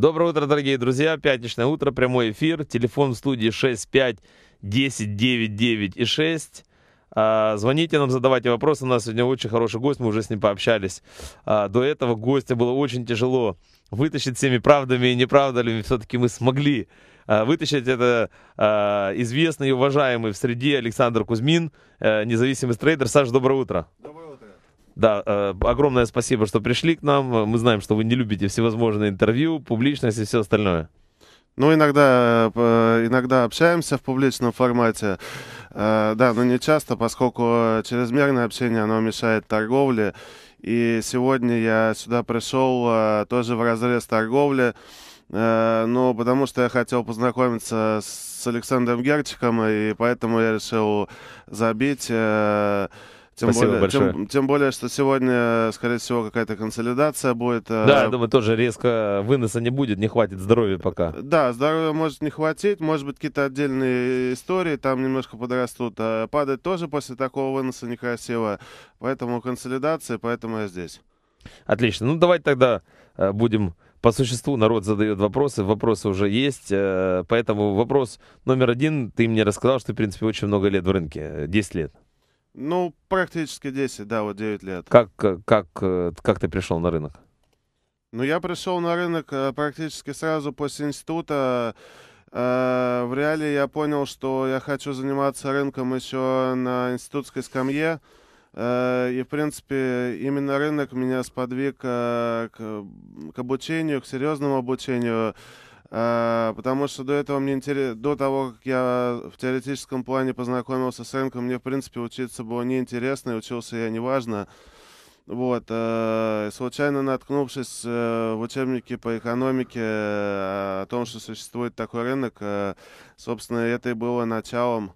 Доброе утро, дорогие друзья. Пятничное утро, прямой эфир. Телефон в студии 65 10 9 и 6. А, звоните нам, задавайте вопросы. У нас сегодня очень хороший гость, мы уже с ним пообщались. А, до этого гостя было очень тяжело вытащить всеми правдами и неправдами. Все-таки мы смогли а, вытащить это известный и уважаемый в среде Александр Кузьмин, э, независимый трейдер. Саш, доброе утро. Доброе да, э, огромное спасибо, что пришли к нам. Мы знаем, что вы не любите всевозможные интервью, публичность и все остальное. Ну, иногда, э, иногда общаемся в публичном формате, э, да, но не часто, поскольку чрезмерное общение, оно мешает торговле. И сегодня я сюда пришел э, тоже в разрез торговли, ну, потому что я хотел познакомиться с Александром Герчиком, и поэтому я решил забить тем Спасибо более, большое. Тем, тем более, что сегодня, скорее всего, какая-то консолидация будет. Э, да, я думаю, тоже резко выноса не будет, не хватит здоровья пока. Да, здоровья может не хватить, может быть, какие-то отдельные истории там немножко подрастут. А падать тоже после такого выноса некрасиво. Поэтому консолидация, поэтому я здесь. Отлично. Ну, давайте тогда э, будем по существу народ задает вопросы, вопросы уже есть, э, поэтому вопрос номер один, ты мне рассказал, что, в принципе, очень много лет в рынке, 10 лет. Ну, практически 10, да, вот 9 лет. Как, как, как ты пришел на рынок? Ну, я пришел на рынок э, практически сразу после института. Э, в реале я понял, что я хочу заниматься рынком еще на институтской скамье. Э, и, в принципе, именно рынок меня сподвиг к, к обучению, к серьезному обучению. А, потому что до этого мне интерес... до того, как я в теоретическом плане познакомился с рынком, мне, в принципе, учиться было неинтересно, и учился я неважно. Вот, э, случайно наткнувшись э, в учебнике по экономике э, о том, что существует такой рынок, э, собственно, это и было началом.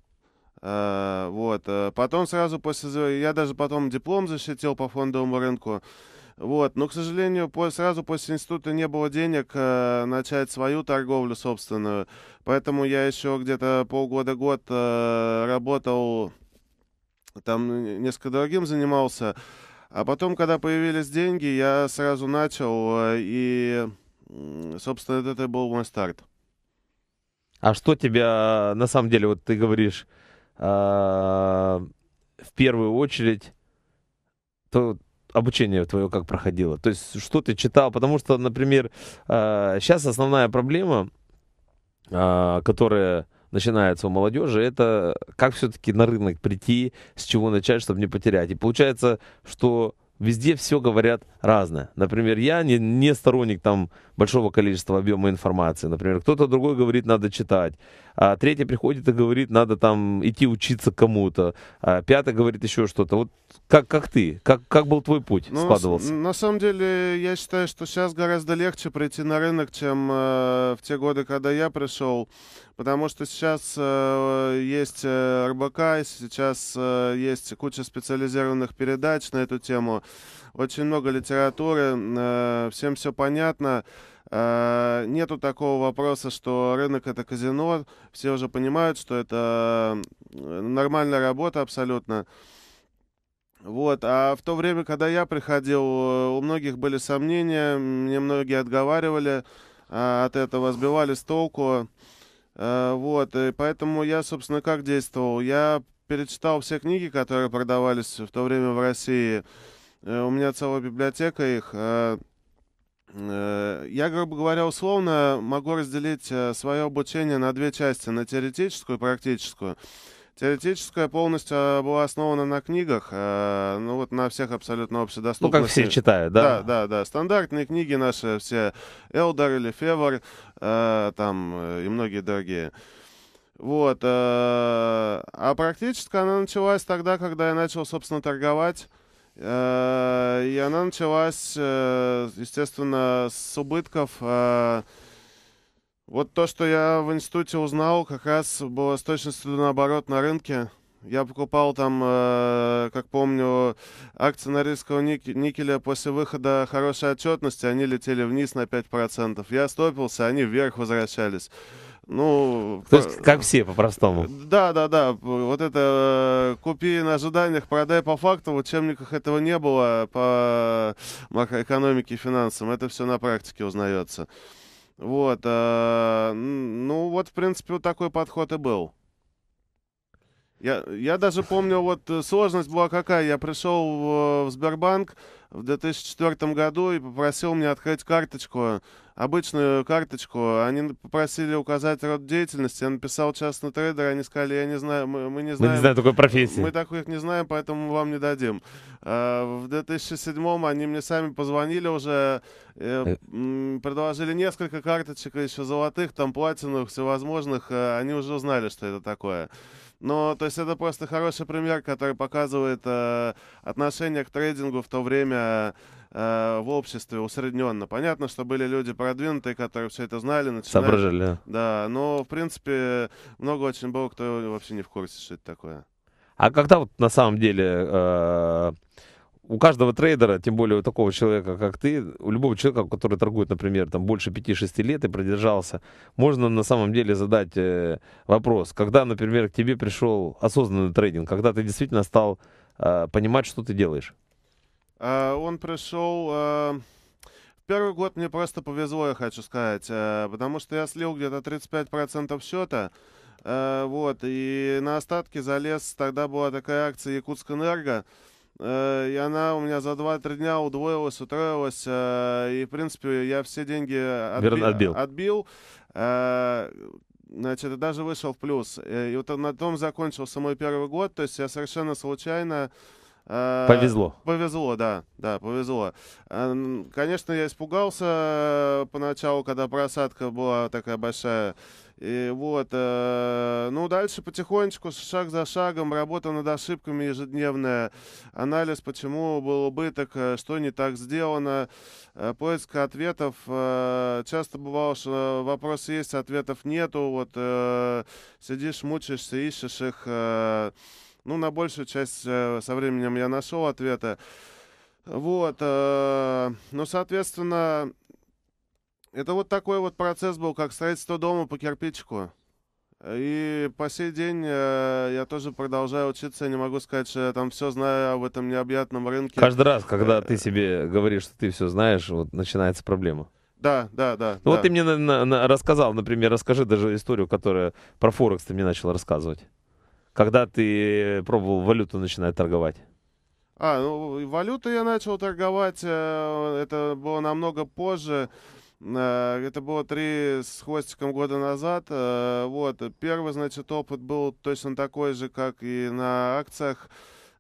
А, э, вот, потом сразу после, я даже потом диплом защитил по фондовому рынку. Вот. Но, к сожалению, по, сразу после института не было денег э, начать свою торговлю собственную. Поэтому я еще где-то полгода-год э, работал, там ну, несколько другим занимался. А потом, когда появились деньги, я сразу начал, э, и, собственно, это был мой старт. А что тебя, на самом деле, вот ты говоришь, э, в первую очередь, то обучение твое как проходило? То есть, что ты читал? Потому что, например, сейчас э, основная проблема, э, которая начинается у молодежи, это как все-таки на рынок прийти, с чего начать, чтобы не потерять. И получается, что везде все говорят разное. Например, я не, не сторонник там большого количества объема информации, например. Кто-то другой говорит, надо читать. А третий приходит и говорит, надо там идти учиться кому-то. А пятый говорит еще что-то. Вот как, как ты? Как, как был твой путь ну, складывался? На самом деле, я считаю, что сейчас гораздо легче пройти на рынок, чем э, в те годы, когда я пришел. Потому что сейчас э, есть э, РБК, сейчас э, есть куча специализированных передач на эту тему очень много литературы, э, всем все понятно. Э, нету такого вопроса, что рынок это казино. Все уже понимают, что это э, нормальная работа абсолютно. Вот, а в то время, когда я приходил, у многих были сомнения, мне многие отговаривали от этого, сбивали с толку. Вот, и поэтому я, собственно, как действовал? Я перечитал все книги, которые продавались в то время в России. Э, у меня целая библиотека их. Э, э, я, грубо говоря, условно могу разделить свое обучение на две части, на теоретическую и практическую. Теоретическая полностью была основана на книгах, ну вот на всех абсолютно общедоступных. Ну, как все читают, да? Да, да, да. Стандартные книги наши все, Элдор или Февор, там и многие другие. Вот. А практическая она началась тогда, когда я начал, собственно, торговать. Э, и она началась, э, естественно, с убытков. Э, вот то, что я в институте узнал, как раз было с точностью наоборот на рынке. Я покупал там, как помню, акции норильского никеля после выхода хорошей отчетности. Они летели вниз на 5%. Я стопился, они вверх возвращались. Ну, То есть, как все, по-простому. Да, да, да. Вот это э, купи на ожиданиях, продай по факту. В учебниках этого не было по макроэкономике и финансам. Это все на практике узнается. Вот. Э, ну, вот, в принципе, вот такой подход и был. Я, я даже помню, вот э, сложность была какая. Я пришел в, в Сбербанк в 2004 году и попросил мне открыть карточку, обычную карточку. Они попросили указать род деятельности. Я написал частный трейдер, они сказали, я не знаю, мы, мы не знаем. Мы не знаем такой профессии. Мы таких не знаем, поэтому вам не дадим. А, в 2007 они мне сами позвонили уже, э, э. предложили несколько карточек еще золотых, там платиновых, всевозможных. Они уже узнали, что это такое. Но, то есть, это просто хороший пример, который показывает э, отношение к трейдингу в то время э, в обществе усредненно. Понятно, что были люди продвинутые, которые все это знали, начинали. Соображали. Да, но, в принципе, много очень было, кто вообще не в курсе, что это такое. А когда вот на самом деле... Э у каждого трейдера, тем более у такого человека, как ты, у любого человека, который торгует, например, там больше 5-6 лет и продержался, можно на самом деле задать э, вопрос, когда, например, к тебе пришел осознанный трейдинг, когда ты действительно стал э, понимать, что ты делаешь? Uh, он пришел... Uh... Первый год мне просто повезло, я хочу сказать, э, потому что я слил где-то 35% счета, вот, и на остатки залез, тогда была такая акция Якутскэнерго, энерго Э, и она у меня за 2-3 дня удвоилась, утроилась, э, и, в принципе, я все деньги отби- отбил. отбил. Э, значит, даже вышел в плюс. И вот на том закончился мой первый год, то есть я совершенно случайно Повезло. Повезло, да, да, повезло. Конечно, я испугался поначалу, когда просадка была такая большая. И вот, э, ну, дальше потихонечку, шаг за шагом, работа над ошибками ежедневная, анализ, почему был убыток, э, что не так сделано, э, поиск ответов. Э, часто бывало, что вопросы есть, ответов нету, вот э, сидишь, мучаешься, ищешь их. Э, ну, на большую часть э, со временем я нашел ответы. Вот, э, ну, соответственно, это вот такой вот процесс был, как строительство дома по кирпичику. И по сей день э, я тоже продолжаю учиться, я не могу сказать, что я там все знаю об этом необъятном рынке. Каждый раз, когда э, ты себе говоришь, что ты все знаешь, вот начинается проблема. Да, да, да. Ну да. вот ты мне на, на, на, рассказал, например, расскажи даже историю, которая про Форекс ты мне начал рассказывать. Когда ты пробовал валюту начинать торговать? А, ну, валюту я начал торговать, э, это было намного позже. Э, это было три с хвостиком года назад. Э, вот. Первый, значит, опыт был точно такой же, как и на акциях.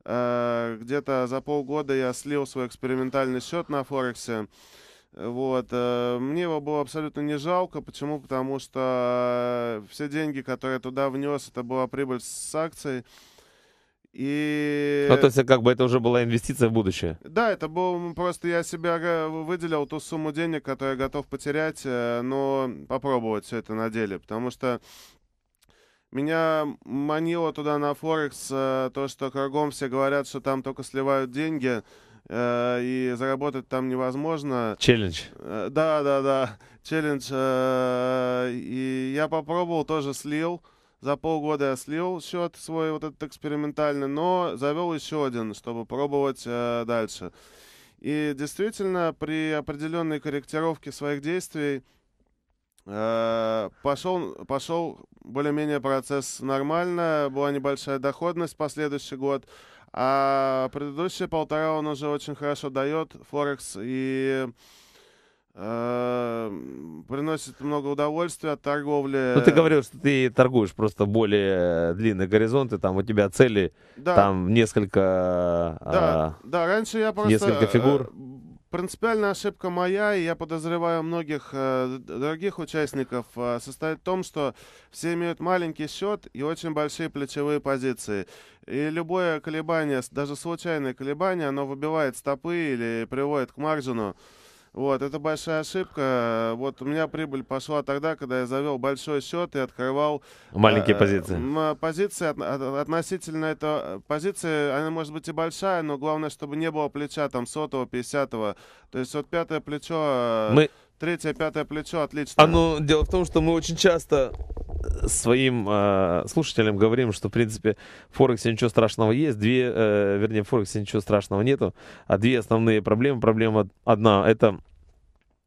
Э, где-то за полгода я слил свой экспериментальный счет на Форексе. Вот. Мне его было абсолютно не жалко. Почему? Потому что все деньги, которые я туда внес, это была прибыль с акцией. И... Ну, то есть, как бы это уже была инвестиция в будущее? Да, это был просто я себя э, выделил ту сумму денег, которую я готов потерять, э, но попробовать все это на деле, потому что меня манило туда на Форекс э, то, что кругом все говорят, что там только сливают деньги, и заработать там невозможно. Челлендж. Да, да, да, челлендж. И я попробовал, тоже слил. За полгода я слил счет свой вот этот экспериментальный, но завел еще один, чтобы пробовать э, дальше. И действительно, при определенной корректировке своих действий э, пошел, пошел более-менее процесс нормально, была небольшая доходность последующий год, а предыдущие полтора он уже очень хорошо дает, Форекс, и... Эм, приносит много удовольствия от торговли. Ну, ты говорил, что ты торгуешь просто более длинные горизонты, там у тебя цели, да. там несколько... А, да, а, да, раньше я просто... Несколько э, фигур. Принципиальная ошибка моя, и я подозреваю многих э, других участников, э, состоит в том, что все имеют маленький счет и очень большие плечевые позиции. И любое колебание, даже случайное колебание, оно выбивает стопы или приводит к маржину. Вот, это большая ошибка. Вот у меня прибыль пошла тогда, когда я завел большой счет и открывал... Маленькие э, позиции. Э, позиции относительно это э, позиции, она может быть и большая, но главное, чтобы не было плеча там сотого, пятьдесятого. То есть вот пятое плечо... Мы... Третье, пятое плечо, отлично. А ну дело в том, что мы очень часто своим э, слушателям говорим, что, в принципе, в Форексе ничего страшного есть, две, э, вернее, в Форексе ничего страшного нету, а две основные проблемы, проблема одна, это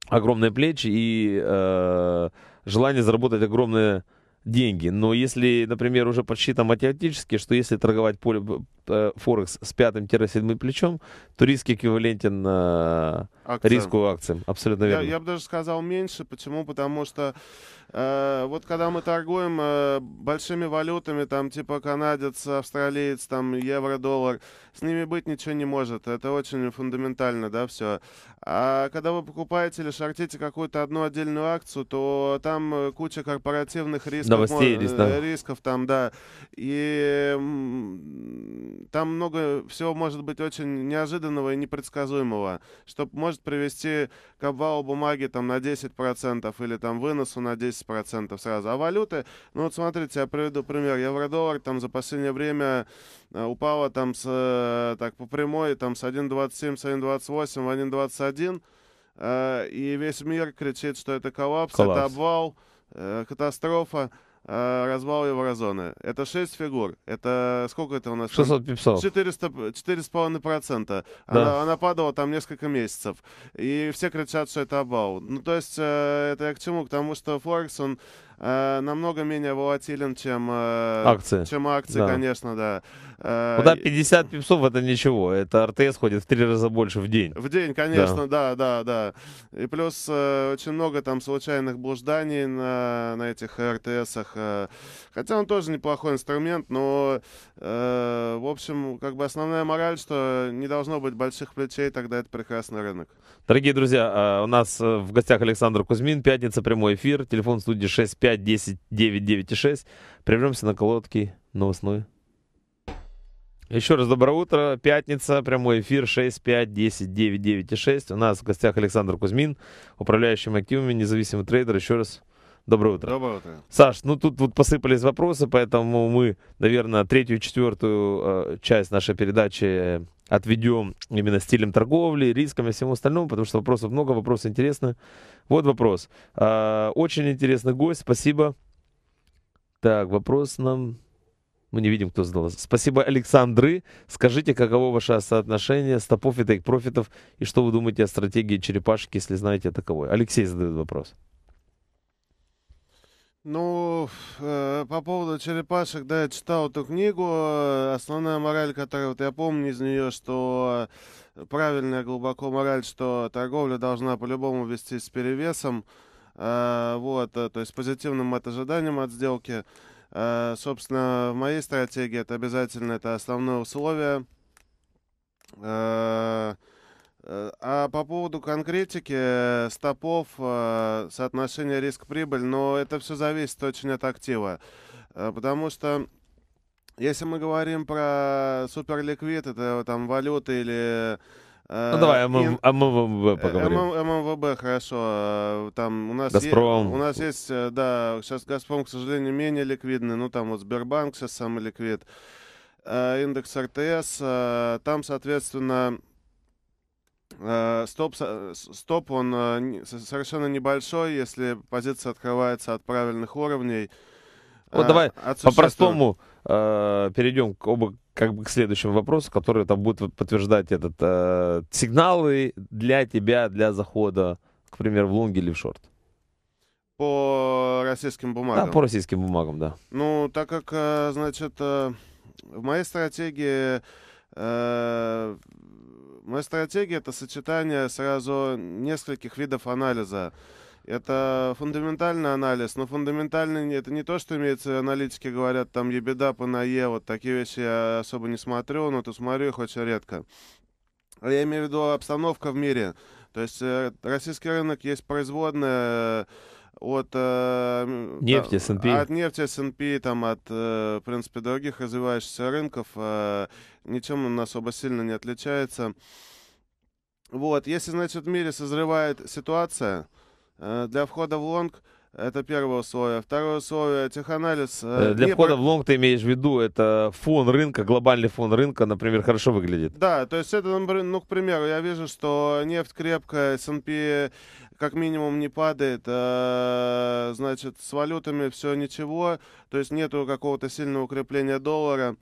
огромные плечи и э, желание заработать огромные деньги. Но если, например, уже подсчитано математически, что если торговать поле, э, Форекс с пятым-седьмым плечом, то риск эквивалентен э, акциям. риску акциям. Абсолютно верно. Я, я бы даже сказал меньше. Почему? Потому что Э, вот когда мы торгуем э, большими валютами, там типа канадец, австралиец, там евро, доллар, с ними быть ничего не может. Это очень фундаментально, да, все. А когда вы покупаете или шортите какую-то одну отдельную акцию, то там э, куча корпоративных рисков. Новостей, рис, э, да. Рисков там, да. И там много всего может быть очень неожиданного и непредсказуемого, что может привести к обвалу бумаги там на 10% или там выносу на 10 10% сразу. А валюты, ну вот смотрите, я приведу пример. Евро-доллар там за последнее время э, упало там с, э, так по прямой там с 1.27, с 1.28 в 1.21. Э, и весь мир кричит, что это коллапс, коллапс. это обвал, катастрофа. Э, развал его разона. Это 6 фигур. Это сколько это у нас? 600 пипсов. 400, 4,5%. Да. Она, она падала там несколько месяцев. И все кричат, что это обвал. Ну, то есть, э, это я к чему? К тому, что Форекс, он э, намного менее волатилен, чем акции, чем акции да. конечно, да. Ну да, 50 пипсов это ничего, это РТС ходит в три раза больше в день. В день, конечно, да, да, да. да. И плюс очень много там случайных блужданий на, на этих РТСах, Э, хотя он тоже неплохой инструмент, но, э, в общем, как бы основная мораль, что не должно быть больших плечей, тогда это прекрасный рынок. Дорогие друзья, а, у нас э, в гостях Александр Кузьмин, пятница, прямой эфир, телефон студии 6510996. 10 996. Прервемся на колодки новостной. Еще раз доброе утро. Пятница, прямой эфир 6, 5, 10, 9, 9 и 6. У нас в гостях Александр Кузьмин, управляющий активами, независимый трейдер. Еще раз Доброе утро. Доброе утро. Саш, ну тут вот посыпались вопросы, поэтому мы, наверное, третью, четвертую э, часть нашей передачи э, отведем именно стилем торговли, рискам и всему остальному, потому что вопросов много, вопросы интересны. Вот вопрос. Э, очень интересный гость, спасибо. Так, вопрос нам... Мы не видим, кто задал. Спасибо, Александры. Скажите, каково ваше соотношение стопов и тейк-профитов, и что вы думаете о стратегии черепашки, если знаете о таковой? Алексей задает вопрос. Ну, э, по поводу черепашек, да, я читал эту книгу. Э, Основная мораль, которую вот я помню из нее, что э, правильная глубоко мораль, что торговля должна по-любому вестись с перевесом, э, вот, э, то есть позитивным от ожиданием от сделки. Э, собственно, в моей стратегии это обязательно это основное условие. Э, Э, а по поводу конкретики, э, стопов, э, соотношение риск-прибыль, но это все зависит очень от актива. Потому что если мы говорим про суперликвид, это там валюты или ну давай, ММ, ММВБ поговорим. ММ, ММВБ, хорошо. Там у нас Газпром. Есть, у нас есть, да, сейчас Газпром, к сожалению, менее ликвидный. Ну там вот Сбербанк сейчас самый ликвид. Индекс РТС. Там, соответственно, Э, стоп, э, стоп, он э, совершенно небольшой, если позиция открывается от правильных уровней. Вот а, давай по-простому э, перейдем к, оба, как бы к следующему вопросу, который там будет подтверждать этот э, сигналы для тебя для захода, к примеру, в лонг или в шорт. По российским бумагам. Да, по российским бумагам, да. Ну, так как, значит, в моей стратегии э, Моя стратегия — это сочетание сразу нескольких видов анализа. Это фундаментальный анализ, но фундаментальный это не то, что имеется, аналитики говорят, там, ебеда, по панае, вот такие вещи я особо не смотрю, но то смотрю их очень редко. А я имею в виду обстановка в мире. То есть э, российский рынок есть производная, Э, от нефти S&P. От нефти S&P, там, от, э, в принципе, других развивающихся рынков э, ничем он особо сильно не отличается. Вот, если, значит, в мире созревает ситуация для входа в лонг – это первое условие. Второе условие — теханализ. Э, э, для входа в лонг ты имеешь в виду, это фон рынка, глобальный фон рынка, например, хорошо выглядит. Да, то есть это, ну, к примеру, я вижу, что нефть крепкая, S&P как минимум не падает, э, значит, с валютами все ничего, то есть нету какого-то сильного укрепления доллара,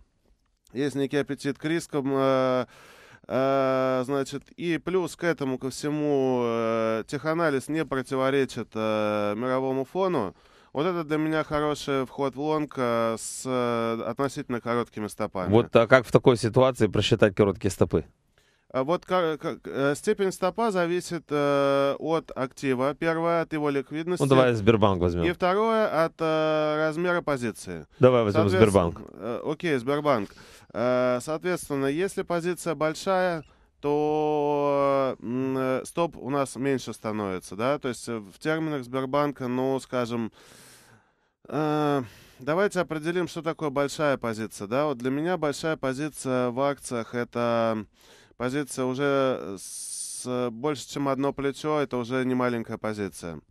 есть некий аппетит к рискам, Э, значит, и плюс к этому, ко всему, э, теханализ не противоречит э, мировому фону. Вот это для меня хороший вход в лонг с относительно короткими стопами. Вот а как в такой ситуации просчитать короткие стопы? А вот как, как, э, степень стопа зависит э, от актива. Первое, от его ликвидности. Ну, давай Сбербанк возьмем. И второе, от э, размера позиции. Давай возьмем Сбербанк. Э, окей, Сбербанк. Э, соответственно, если позиция большая, то э, стоп у нас меньше становится. Да? То есть э, в терминах Сбербанка, ну, скажем... Э, давайте определим, что такое большая позиция. Да? Вот для меня большая позиция в акциях — это позиция уже э, с больше, чем одно плечо, это уже не маленькая позиция.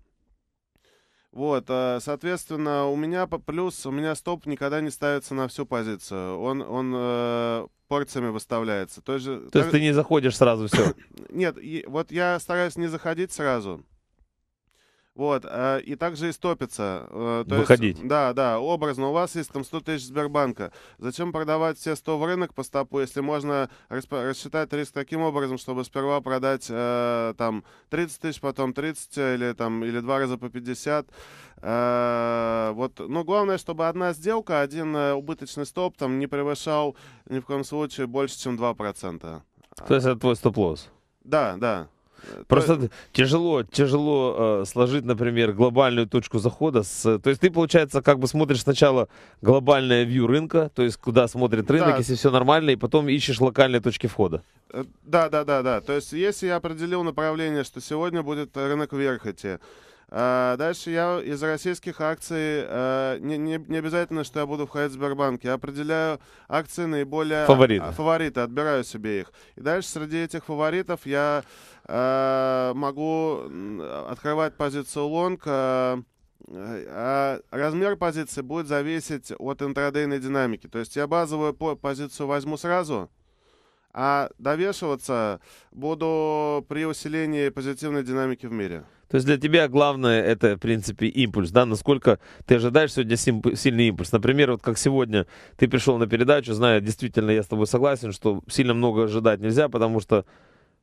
Вот, э, соответственно, у меня плюс, у меня стоп никогда не ставится на всю позицию. Он, он э, порциями выставляется. То, же, То есть ты не заходишь сразу все? Нет, вот я стараюсь не заходить сразу. Вот, э, и также истопится. Э, то Выходить. Есть, да, да, образно. У вас есть там 100 тысяч Сбербанка. Зачем продавать все 100 в рынок по стопу, если можно рассчитать риск таким образом, чтобы сперва продать э, там 30 тысяч, потом 30 или там или два раза по 50. Вот, ну, главное, чтобы одна сделка, один убыточный стоп там не превышал ни в коем случае больше, чем 2%. То есть это твой стоп-лосс? Да, да. Просто э, тяжело, тяжело э, сложить, например, глобальную точку захода. С, то есть ты, получается, как бы смотришь сначала глобальное вью рынка, то есть куда смотрит рынок, да. если все нормально, и потом ищешь локальные точки входа. Э, да, да, да, да. То есть если я определил направление, что сегодня будет рынок вверх идти, э, дальше я из российских акций, не, не, не обязательно, что я буду входить в Сбербанк, я определяю акции наиболее... Фавориты. А, фавориты, отбираю себе их. И дальше среди этих фаворитов я Э, могу открывать позицию лонг. Э, э, а размер позиции будет зависеть от интрадейной динамики. То есть я базовую позицию возьму сразу, а довешиваться буду при усилении позитивной динамики в мире. То есть для тебя главное это, в принципе, импульс, да? Насколько ты ожидаешь сегодня сильный импульс? Например, вот как сегодня ты пришел на передачу, зная, действительно, я с тобой согласен, что сильно много ожидать нельзя, потому что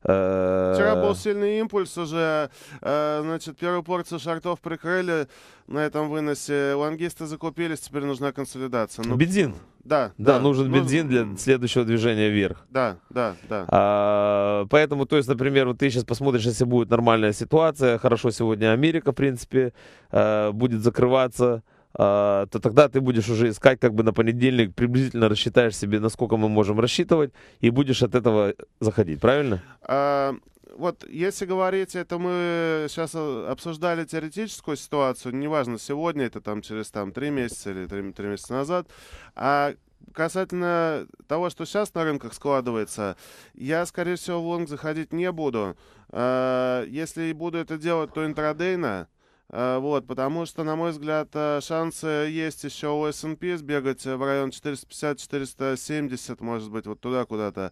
Э, Вчера был сильный импульс уже. Э, значит, первую порцию шартов прикрыли. На этом выносе лонгисты закупились, теперь нужна консолидация. Ну, бензин. Да, да, да, нужен ну, бензин для следующего движения вверх. Да, да, да. А, поэтому, то есть, например, вот ты сейчас посмотришь, если будет нормальная ситуация, хорошо сегодня Америка, в принципе, э, будет закрываться а, то тогда ты будешь уже искать как бы на понедельник, приблизительно рассчитаешь себе, насколько мы можем рассчитывать, и будешь от этого заходить, правильно? А, вот если говорить, это мы сейчас э, обсуждали теоретическую ситуацию, неважно, сегодня это там через там три месяца или три, месяца назад, а касательно того, что сейчас на рынках складывается, я, скорее всего, в лонг заходить не буду. А, если буду это делать, то интрадейно, Э, вот, потому что, на мой взгляд, э, шансы есть еще у S&P сбегать э, в район 450-470, может быть, вот туда куда-то.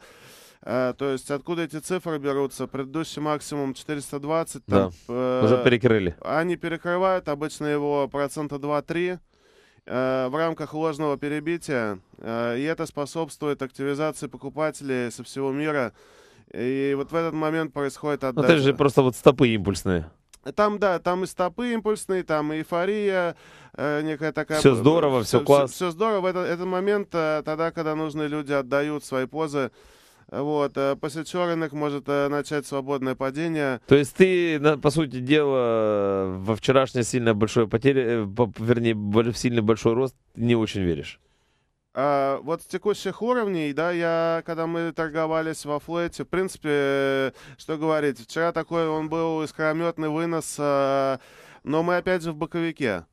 То есть откуда эти цифры берутся? Предыдущий максимум 420. Да, там, э, уже перекрыли. Они перекрывают, обычно его процента 2-3 в рамках ложного перебития. и это способствует активизации покупателей со всего мира. И вот в этот момент происходит ну, отдача. Но это же просто вот стопы импульсные. Там, да, там и стопы импульсные, там и эйфория, э, некая такая... Все здорово, все, все классно. Все, все здорово. Это, этот момент э, тогда, когда нужные люди отдают свои позы. Вот, э, после черных может э, начать свободное падение. То есть ты, на, по сути дела, во вчерашней сильной большой потере, э, вернее, в сильный большой рост не очень веришь? а, вот с текущих уровней, да, я, когда мы торговались во флоте, в принципе, что говорить, вчера такой он был искрометный вынос, а, но мы опять же в боковике.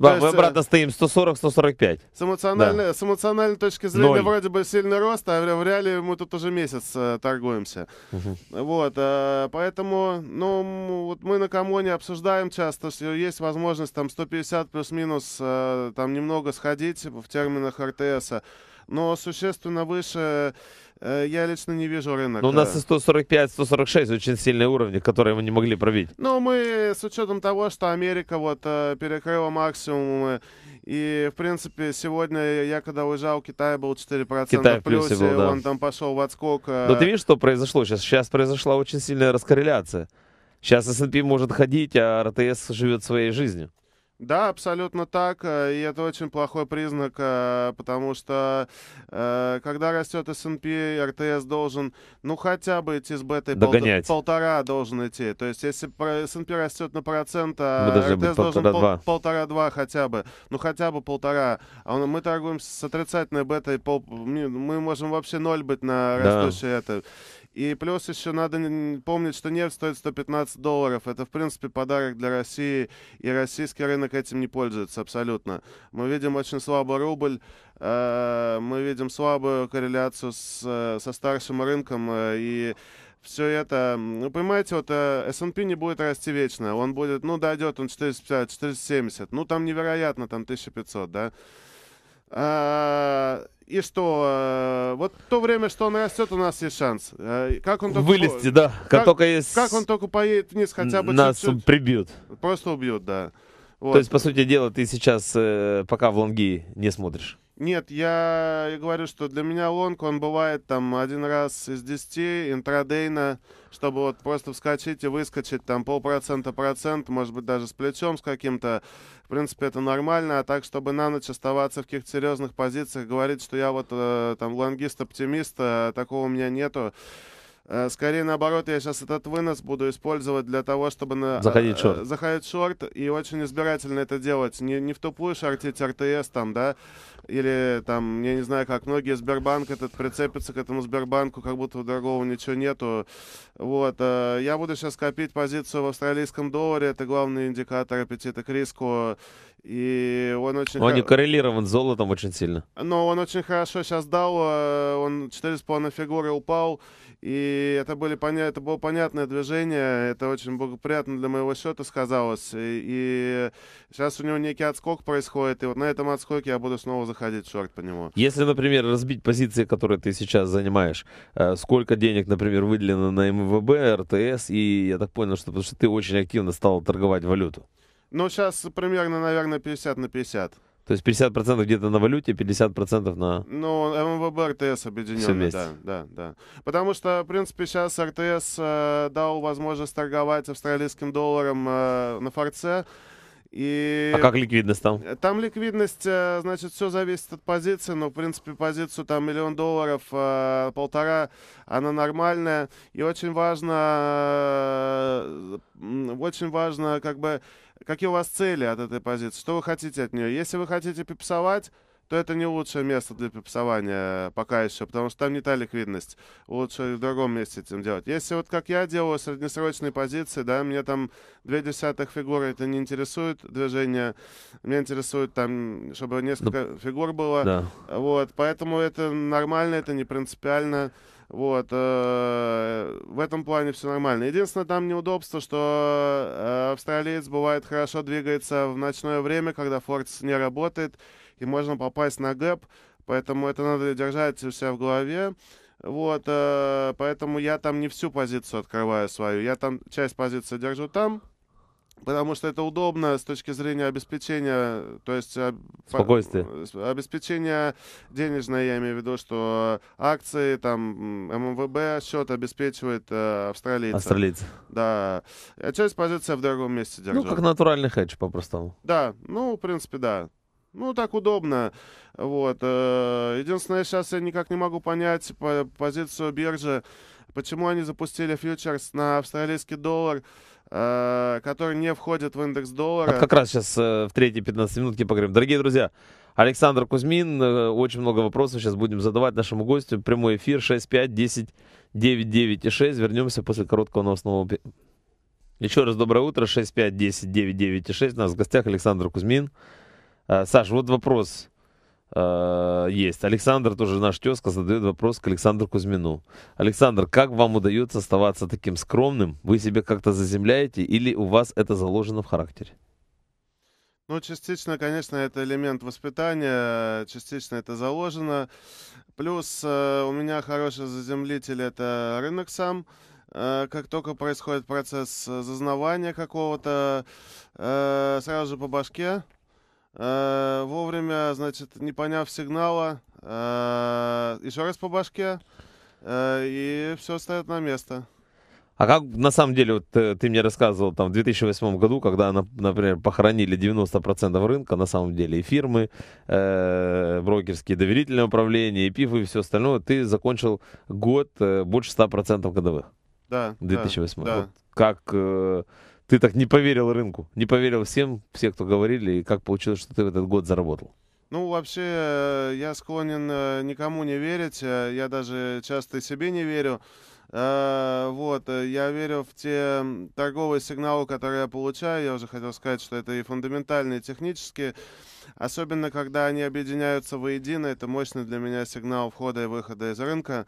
Да, То мы есть, э, обратно стоим 140-145. С да. с эмоциональной точки зрения Ноль. вроде бы сильный рост, а в реале мы тут уже месяц э, торгуемся. Угу. Вот, э, поэтому, ну, вот мы на Камоне обсуждаем часто, что есть возможность там 150 плюс-минус э, там немного сходить в терминах РТСа, но существенно выше Э, я лично не вижу рынок. Но ну, у нас и 145-146 очень сильные уровни, которые мы не могли пробить. Ну, мы с учетом того, что Америка вот э, перекрыла максимумы, э, и, в принципе, сегодня я, когда уезжал, Китай был 4% Китай в плюсе, был, да. он там пошел в отскок. Но ну, ты видишь, что произошло сейчас? Сейчас произошла очень сильная раскорреляция. Сейчас S&P может ходить, а РТС живет своей жизнью. Да, абсолютно так. Э, и это очень плохой признак, э, потому что э, когда растет S&P, РТС должен, ну, хотя бы идти с бетой Догонять. Пол, полтора должен идти. То есть, если S&P растет на процент, а РТС должен пол, полтора-два хотя бы. Ну, хотя бы полтора. А мы торгуем с отрицательной бетой. Пол, мы можем вообще ноль быть на растущей да. это. И плюс еще надо помнить, что нефть стоит 115 долларов. Это, в принципе, подарок для России. И российский рынок этим не пользуется абсолютно. Мы видим очень слабый рубль. Э, мы видим слабую корреляцию с, э, со старшим рынком. Э, и все это, ну, понимаете, вот S&P не будет расти вечно. Он будет, ну, дойдет он 450, 470. Ну, там невероятно, там 1500, да. А, и что э, вот то время, что он растет, у нас есть шанс. Э, как он только вылезти, по... да? Как, как только есть... как он только поедет вниз, хотя бы нас чуть-чуть. прибьют, просто убьют, да. Вот. То есть по сути дела ты сейчас э, пока в лонги не смотришь. Нет, я говорю, что для меня лонг, он бывает там один раз из десяти, интрадейно, чтобы вот просто вскочить и выскочить там полпроцента, процент, может быть, даже с плечом с каким-то. В принципе, это нормально, а так, чтобы на ночь оставаться в каких-то серьезных позициях, говорить, что я вот э, там лонгист-оптимист, а такого у меня нету. Э, скорее наоборот, я сейчас этот вынос буду использовать для того, чтобы на... заходить э, шорт. Заходить шорт и очень избирательно это делать. Не, не в тупую шортить РТС там, да, или там, я не знаю, как многие Сбербанк этот прицепится к этому Сбербанку, как будто у другого ничего нету. Вот, э, я буду сейчас копить позицию в австралийском долларе, это главный индикатор аппетита к риску. И он очень... Ну, он не коррелирован с золотом очень сильно. Но он очень хорошо сейчас дал, а, он 4,5 фигуры упал, и это, были, это было понятное движение, это очень благоприятно для моего счета сказалось. И, и сейчас у него некий отскок происходит, и вот на этом отскоке я буду снова заходить в шорт по нему. Если, например, разбить позиции, которые ты сейчас занимаешь, э, сколько денег, например, выделено на МВБ, РТС, и я так понял, что, потому что ты очень активно стал торговать валюту. Ну, сейчас примерно, наверное, 50 на 50. То есть 50% где-то на валюте, 50% на... Ну, МВБ, РТС объединенный, да, да, да. Потому что, в принципе, сейчас РТС э, дал возможность торговать австралийским долларом э, на форце. И... А как ликвидность там? Там ликвидность, э, значит, все зависит от позиции, но, в принципе, позицию там миллион долларов, э, полтора, она нормальная. И очень важно, э, очень важно как бы Какие у вас цели от этой позиции? Что вы хотите от нее? Если вы хотите пипсовать, то это не лучшее место для пипсования э, пока еще, потому что там не та ликвидность. Лучше в другом месте этим делать. Если вот как я делаю среднесрочные позиции, да, мне там две десятых фигуры, это не интересует движение, меня интересует там, чтобы несколько да. фигур было. Да. Вот, поэтому это нормально, это не принципиально. Вот, э, в этом плане все нормально. Единственное там неудобство, что э, австралиец бывает хорошо двигается в ночное время, когда форс не работает, и можно попасть на гэп, поэтому это надо держать у себя в голове. Вот, э, поэтому я там не всю позицию открываю свою. Я там часть позиции держу там, Потому что это удобно с точки зрения обеспечения, то есть спокойствие. Э, обеспечения денежное, я имею в виду, что акции, там, ММВБ счет обеспечивает э, австралийцы. Австралийцы. Да. А часть позиция в другом месте держит. Ну, как натуральный хедж по-простому. Да, ну, в принципе, да. Ну, так удобно. Вот. Э, единственное, сейчас я никак не могу понять позицию биржи, почему они запустили фьючерс на австралийский доллар Э, который не входит в индекс доллара. Вот как раз сейчас э, в третьей 15 минутки поговорим. Дорогие друзья, Александр Кузьмин, э, очень много вопросов сейчас будем задавать нашему гостю. Прямой эфир 65 10 99 и 6. Вернемся после короткого новостного еще раз доброе утро, 6510 996. У нас в гостях Александр Кузьмин. Саш, вот вопрос. Э, есть. Александр, тоже наш тезка, задает вопрос к Александру Кузьмину. Александр, как вам удается оставаться таким скромным? Вы себе как-то заземляете или у вас это заложено в характере? Ну, частично, конечно, это элемент воспитания, частично это заложено. Плюс э, у меня хороший заземлитель – это рынок сам э, как только происходит процесс э, зазнавания какого-то, сразу же по башке э, вовремя, значит, не поняв сигнала, э, еще раз по башке, э, и все встает на место. А как на самом деле, вот ты, э, ты мне рассказывал там в 2008 году, когда, например, похоронили 90% рынка, на самом деле и фирмы, э, брокерские, доверительное управление, и ПИФ, и все остальное, ты закончил год э, больше 100% годовых. Да. 2008. Да, вот Как э, ты так не поверил рынку, не поверил всем, все, кто говорили, и как получилось, что ты в этот год заработал? Ну, вообще, э, я склонен э, никому не верить, э, я даже часто себе не верю. Вот, я верю в те торговые сигналы, которые я получаю. Я уже хотел сказать, что это и фундаментальные, и технические. Особенно, когда они объединяются воедино, это мощный для меня сигнал входа и выхода из рынка.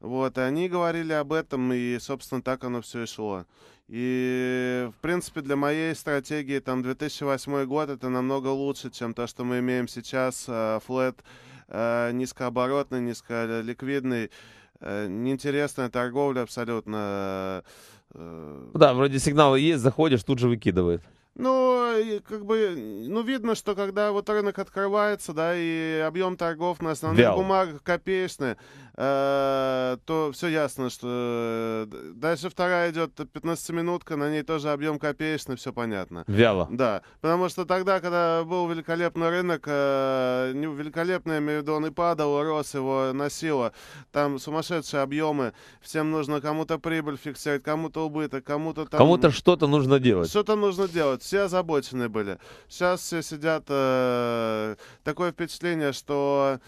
Вот, и они говорили об этом, и, собственно, так оно все и шло. И, в принципе, для моей стратегии, там, 2008 год, это намного лучше, чем то, что мы имеем сейчас, э, флет э, низкооборотный, низколиквидный, э, неинтересная торговля абсолютно. Ну да, вроде сигналы есть, заходишь, тут же выкидывает. Ну, как бы, ну, видно, что когда вот рынок открывается, да, и объем торгов на основных Вял. бумагах копеечный, э, то все ясно, что э, дальше вторая идет 15-минутка, на ней тоже объем копеечный, все понятно. Вяло. Да, потому что тогда, когда был великолепный рынок, э, не великолепный, имею в виду, он и падал, рос, его носило, там сумасшедшие объемы, всем нужно кому-то прибыль фиксировать, кому-то убыток, кому-то там... Кому-то что-то нужно делать. Что-то нужно делать все озабочены были. Сейчас все сидят, э, такое впечатление, что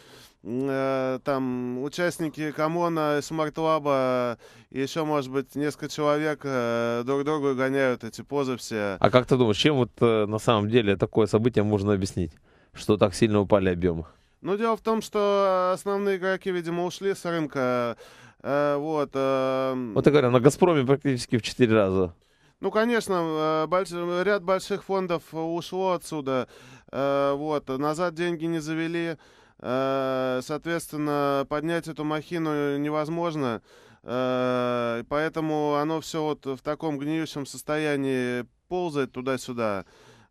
э, там участники Камона, Смартлаба, и еще, может быть, несколько человек э, друг другу гоняют эти позы все. А как ты думаешь, чем вот э, на самом деле такое событие можно объяснить, что так сильно упали объемы? Ну, дело в том, что основные игроки, видимо, ушли с рынка. Вот. Эм. Вот я говорю, на «Газпроме» практически в четыре раза. Ну, конечно, э, больш... ряд больших фондов ушло отсюда. Э, вот, назад деньги не завели. Э, соответственно, поднять эту махину невозможно. Поэтому оно все вот в таком гниющем состоянии ползает туда-сюда.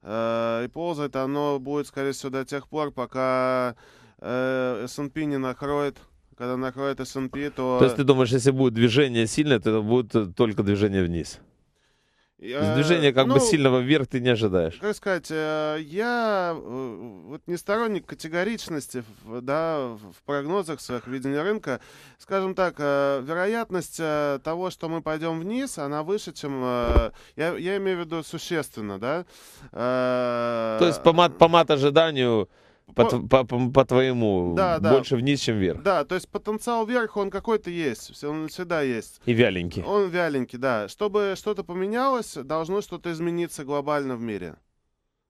И ползает оно будет, скорее всего, до тех пор, пока S&P не накроет когда накроет S&P, то... То есть ты думаешь, если будет движение сильное, то будет только движение вниз? Движение как ну, бы сильного вверх ты не ожидаешь. Как сказать, э, я э, вот не сторонник категоричности да, в прогнозах своих видения рынка. Скажем так, э, вероятность того, что мы пойдем вниз, она выше, чем... Я, я имею в виду существенно, да? То есть по мат, по мат ожиданию по, ну, по, по, по твоему да, да. больше вниз, чем вверх. Да, то есть потенциал вверх, он какой-то есть, он всегда есть. И вяленький. Он вяленький, да. Чтобы что-то поменялось, должно что-то измениться глобально в мире.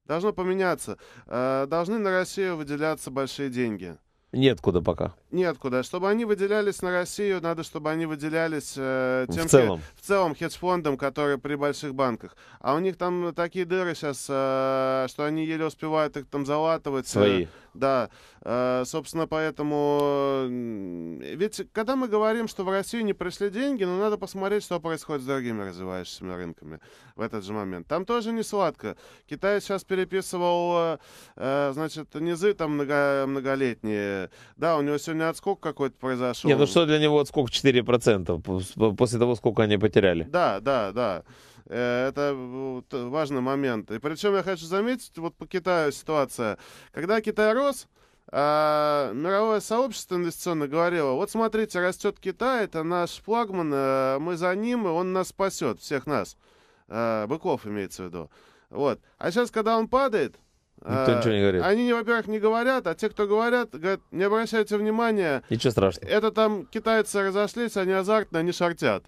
Должно поменяться. Э, должны на Россию выделяться большие деньги. Нет куда пока. Нет куда. Чтобы они выделялись на Россию, надо, чтобы они выделялись э, тем, в целом, в целом хедж-фондом, которые при больших банках. А у них там такие дыры сейчас, э, что они еле успевают их там залатывать. Э, Свои. Э, да. Э, собственно, поэтому... Ведь когда мы говорим, что в России не пришли деньги, но ну, надо посмотреть, что происходит с другими развивающимися рынками в этот же момент. Там тоже не сладко. Китай сейчас переписывал, э, значит, низы там много, многолетние. Да, у него сегодня отскок какой-то произошел. Нет, ну что для него отскок 4% после того, сколько они потеряли? Да, да, да. Э, это важный момент. И причем я хочу заметить, вот по Китаю ситуация. Когда Китай рос, а, мировое сообщество инвестиционно говорило, вот смотрите, растет Китай, это наш флагман, э, мы за ним, и он нас спасет, всех нас. А, быков имеется в виду. Вот. А сейчас, когда он падает, Никто а, ничего не говорит. Они, во-первых, не говорят, а те, кто говорят, говорят, не обращайте внимания. Ничего страшного. Это там китайцы разошлись, они азартно, они шортят.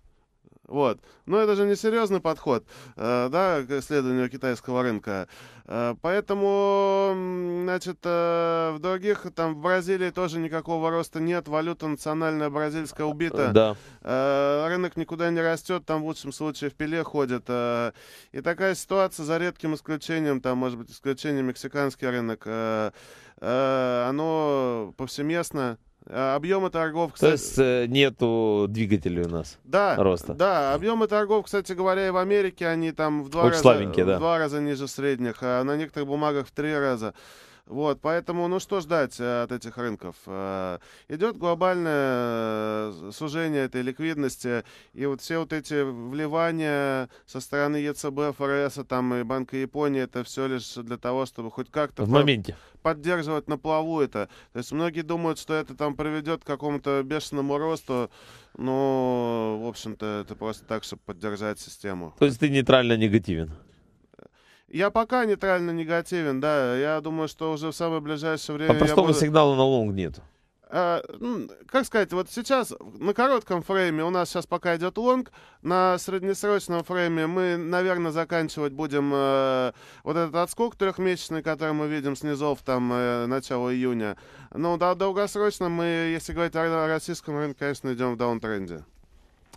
Вот. Но это же не серьезный подход э, да, к исследованию китайского рынка. Э, поэтому, значит, э, в других, там, в Бразилии тоже никакого роста нет. Валюта национальная бразильская убита. Да. Э, рынок никуда не растет, там в лучшем случае в пиле ходят. Э, и такая ситуация, за редким исключением, там, может быть, исключение мексиканский рынок, э, э, оно повсеместно а, объемы торгов, кстати... То есть э, нету двигателей у нас да, роста. Да, объемы торгов, кстати говоря, и в Америке они там в два, Очень раза, да. в два раза ниже средних, а на некоторых бумагах в три раза. Вот, поэтому, ну что ждать э, от этих рынков? Э, Идет глобальное э, сужение этой ликвидности, и вот все вот эти вливания со стороны ЕЦБ, ФРС, а там и Банка Японии, это все лишь для того, чтобы хоть как-то... В моменте. Поддерживать на плаву это. То есть многие думают, что это там приведет к какому-то бешеному росту, но, в общем-то, это просто так, чтобы поддержать систему. То есть ты нейтрально негативен? Я пока нейтрально негативен, да. Я думаю, что уже в самое ближайшее время... По простому буду... сигнала на лонг нет. А, как сказать, вот сейчас на коротком фрейме у нас сейчас пока идет лонг, на среднесрочном фрейме мы, наверное, заканчивать будем э, вот этот отскок трехмесячный, который мы видим с низов там э, начала июня. Но да, долгосрочно мы, если говорить о российском рынке, конечно, идем в даунтренде.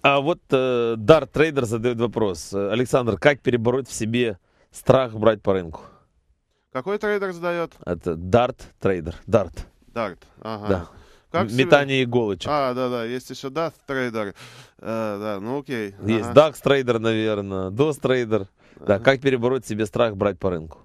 А вот э, Дар Трейдер задает вопрос. Александр, как перебороть в себе Страх брать по рынку. Какой трейдер задает? Это дарт трейдер. Дарт. Дарт. Ага. Да. Как Метание себе? иголочек. А, да, да, есть еще DAS трейдер. Э, да, ну окей. Есть ага. DAX трейдер, наверное, DOS трейдер. Ага. Да, как перебороть себе страх брать по рынку?